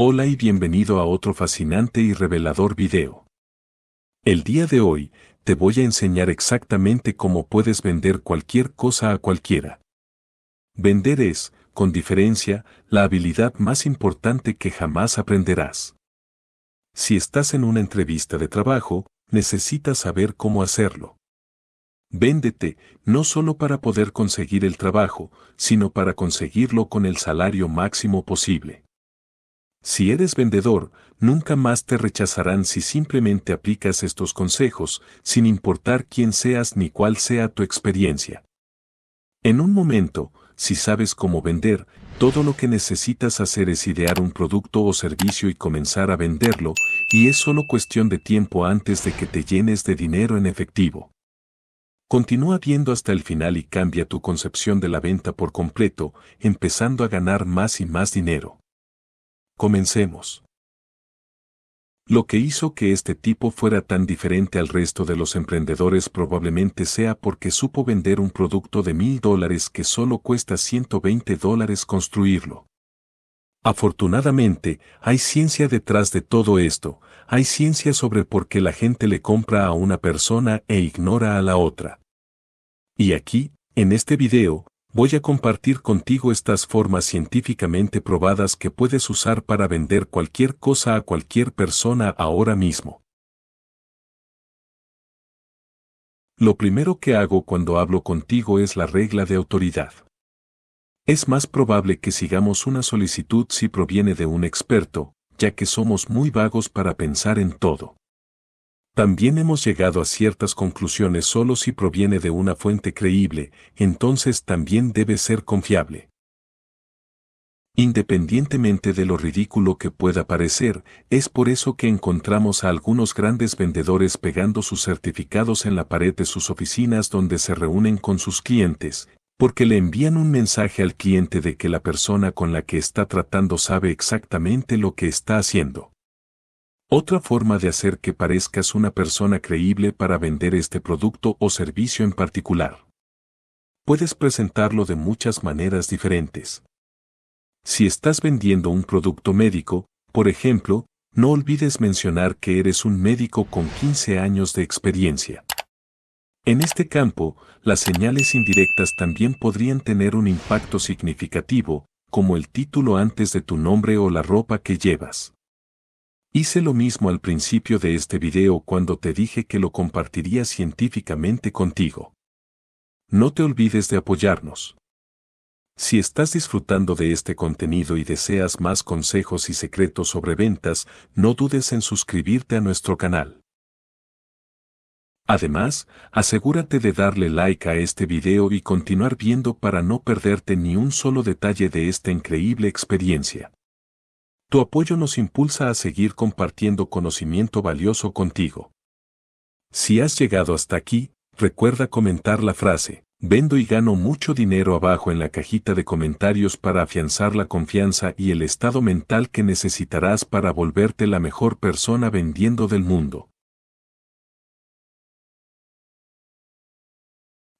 Hola y bienvenido a otro fascinante y revelador video. El día de hoy, te voy a enseñar exactamente cómo puedes vender cualquier cosa a cualquiera. Vender es, con diferencia, la habilidad más importante que jamás aprenderás. Si estás en una entrevista de trabajo, necesitas saber cómo hacerlo. Véndete, no solo para poder conseguir el trabajo, sino para conseguirlo con el salario máximo posible. Si eres vendedor, nunca más te rechazarán si simplemente aplicas estos consejos, sin importar quién seas ni cuál sea tu experiencia. En un momento, si sabes cómo vender, todo lo que necesitas hacer es idear un producto o servicio y comenzar a venderlo, y es solo cuestión de tiempo antes de que te llenes de dinero en efectivo. Continúa viendo hasta el final y cambia tu concepción de la venta por completo, empezando a ganar más y más dinero. Comencemos. Lo que hizo que este tipo fuera tan diferente al resto de los emprendedores probablemente sea porque supo vender un producto de mil dólares que solo cuesta 120 dólares construirlo. Afortunadamente, hay ciencia detrás de todo esto, hay ciencia sobre por qué la gente le compra a una persona e ignora a la otra. Y aquí, en este video, voy a compartir contigo estas formas científicamente probadas que puedes usar para vender cualquier cosa a cualquier persona ahora mismo. Lo primero que hago cuando hablo contigo es la regla de autoridad. Es más probable que sigamos una solicitud si proviene de un experto, ya que somos muy vagos para pensar en todo. También hemos llegado a ciertas conclusiones solo si proviene de una fuente creíble, entonces también debe ser confiable. Independientemente de lo ridículo que pueda parecer, es por eso que encontramos a algunos grandes vendedores pegando sus certificados en la pared de sus oficinas donde se reúnen con sus clientes, porque le envían un mensaje al cliente de que la persona con la que está tratando sabe exactamente lo que está haciendo. Otra forma de hacer que parezcas una persona creíble para vender este producto o servicio en particular. Puedes presentarlo de muchas maneras diferentes. Si estás vendiendo un producto médico, por ejemplo, no olvides mencionar que eres un médico con 15 años de experiencia. En este campo, las señales indirectas también podrían tener un impacto significativo, como el título antes de tu nombre o la ropa que llevas. Hice lo mismo al principio de este video cuando te dije que lo compartiría científicamente contigo. No te olvides de apoyarnos. Si estás disfrutando de este contenido y deseas más consejos y secretos sobre ventas, no dudes en suscribirte a nuestro canal. Además, asegúrate de darle like a este video y continuar viendo para no perderte ni un solo detalle de esta increíble experiencia. Tu apoyo nos impulsa a seguir compartiendo conocimiento valioso contigo. Si has llegado hasta aquí, recuerda comentar la frase, vendo y gano mucho dinero abajo en la cajita de comentarios para afianzar la confianza y el estado mental que necesitarás para volverte la mejor persona vendiendo del mundo.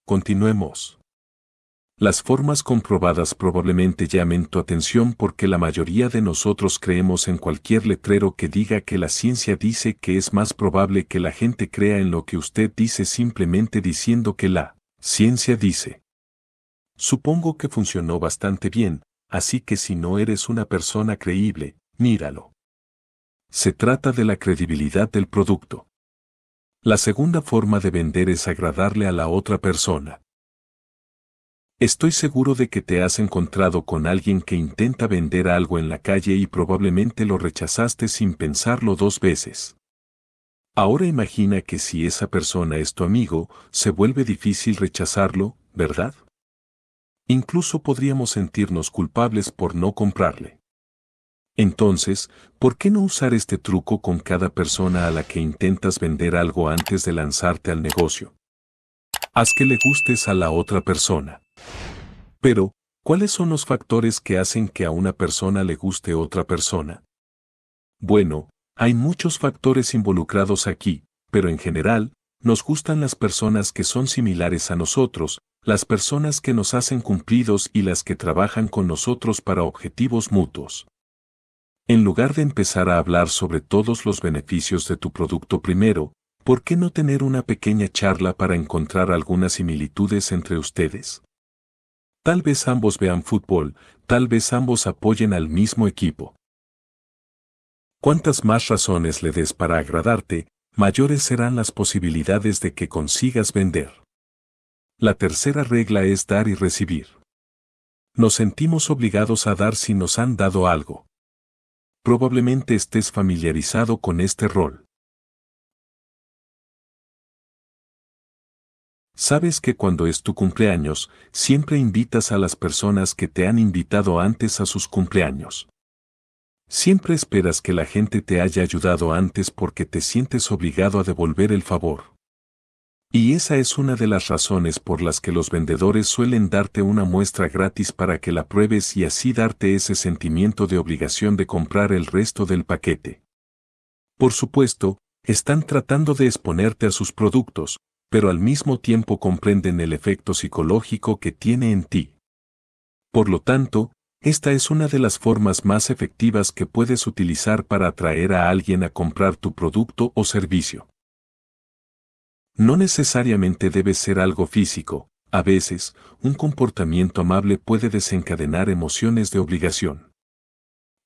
Continuemos. Las formas comprobadas probablemente llamen tu atención porque la mayoría de nosotros creemos en cualquier letrero que diga que la ciencia dice que es más probable que la gente crea en lo que usted dice simplemente diciendo que la ciencia dice. Supongo que funcionó bastante bien, así que si no eres una persona creíble, míralo. Se trata de la credibilidad del producto. La segunda forma de vender es agradarle a la otra persona. Estoy seguro de que te has encontrado con alguien que intenta vender algo en la calle y probablemente lo rechazaste sin pensarlo dos veces. Ahora imagina que si esa persona es tu amigo, se vuelve difícil rechazarlo, ¿verdad? Incluso podríamos sentirnos culpables por no comprarle. Entonces, ¿por qué no usar este truco con cada persona a la que intentas vender algo antes de lanzarte al negocio? Haz que le gustes a la otra persona. Pero, ¿cuáles son los factores que hacen que a una persona le guste otra persona? Bueno, hay muchos factores involucrados aquí, pero en general, nos gustan las personas que son similares a nosotros, las personas que nos hacen cumplidos y las que trabajan con nosotros para objetivos mutuos. En lugar de empezar a hablar sobre todos los beneficios de tu producto primero, ¿por qué no tener una pequeña charla para encontrar algunas similitudes entre ustedes? Tal vez ambos vean fútbol, tal vez ambos apoyen al mismo equipo. Cuantas más razones le des para agradarte, mayores serán las posibilidades de que consigas vender. La tercera regla es dar y recibir. Nos sentimos obligados a dar si nos han dado algo. Probablemente estés familiarizado con este rol. Sabes que cuando es tu cumpleaños, siempre invitas a las personas que te han invitado antes a sus cumpleaños. Siempre esperas que la gente te haya ayudado antes porque te sientes obligado a devolver el favor. Y esa es una de las razones por las que los vendedores suelen darte una muestra gratis para que la pruebes y así darte ese sentimiento de obligación de comprar el resto del paquete. Por supuesto, están tratando de exponerte a sus productos, pero al mismo tiempo comprenden el efecto psicológico que tiene en ti. Por lo tanto, esta es una de las formas más efectivas que puedes utilizar para atraer a alguien a comprar tu producto o servicio. No necesariamente debe ser algo físico, a veces, un comportamiento amable puede desencadenar emociones de obligación.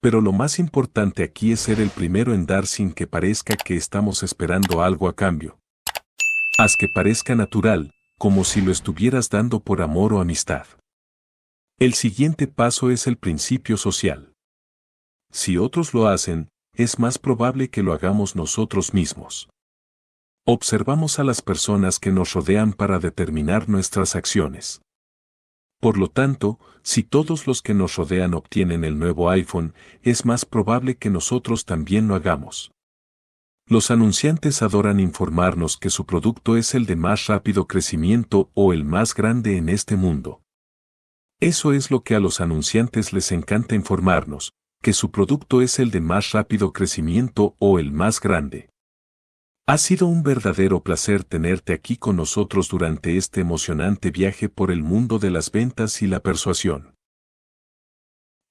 Pero lo más importante aquí es ser el primero en dar sin que parezca que estamos esperando algo a cambio. Haz que parezca natural, como si lo estuvieras dando por amor o amistad. El siguiente paso es el principio social. Si otros lo hacen, es más probable que lo hagamos nosotros mismos. Observamos a las personas que nos rodean para determinar nuestras acciones. Por lo tanto, si todos los que nos rodean obtienen el nuevo iPhone, es más probable que nosotros también lo hagamos. Los anunciantes adoran informarnos que su producto es el de más rápido crecimiento o el más grande en este mundo. Eso es lo que a los anunciantes les encanta informarnos, que su producto es el de más rápido crecimiento o el más grande. Ha sido un verdadero placer tenerte aquí con nosotros durante este emocionante viaje por el mundo de las ventas y la persuasión.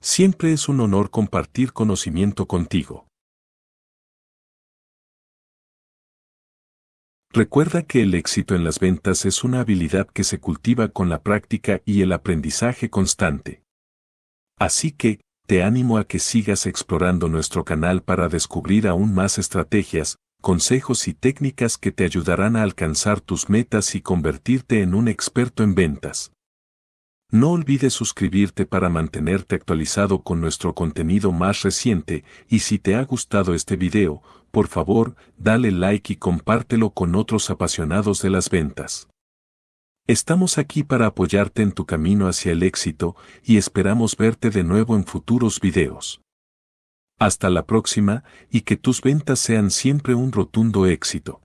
Siempre es un honor compartir conocimiento contigo. Recuerda que el éxito en las ventas es una habilidad que se cultiva con la práctica y el aprendizaje constante. Así que, te animo a que sigas explorando nuestro canal para descubrir aún más estrategias, consejos y técnicas que te ayudarán a alcanzar tus metas y convertirte en un experto en ventas. No olvides suscribirte para mantenerte actualizado con nuestro contenido más reciente y si te ha gustado este video, por favor, dale like y compártelo con otros apasionados de las ventas. Estamos aquí para apoyarte en tu camino hacia el éxito y esperamos verte de nuevo en futuros videos. Hasta la próxima y que tus ventas sean siempre un rotundo éxito.